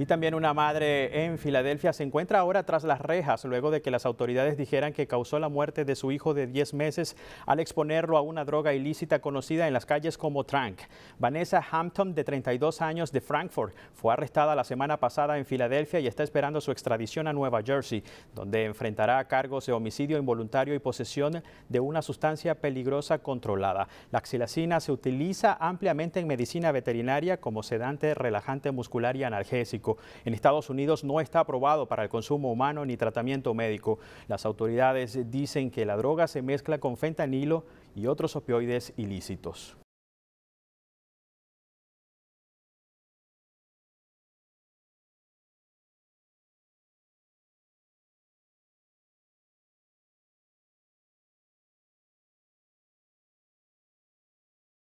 Y también una madre en Filadelfia se encuentra ahora tras las rejas luego de que las autoridades dijeran que causó la muerte de su hijo de 10 meses al exponerlo a una droga ilícita conocida en las calles como Trank. Vanessa Hampton, de 32 años de Frankfurt, fue arrestada la semana pasada en Filadelfia y está esperando su extradición a Nueva Jersey, donde enfrentará cargos de homicidio involuntario y posesión de una sustancia peligrosa controlada. La axilacina se utiliza ampliamente en medicina veterinaria como sedante, relajante muscular y analgésico. En Estados Unidos no está aprobado para el consumo humano ni tratamiento médico. Las autoridades dicen que la droga se mezcla con fentanilo y otros opioides ilícitos.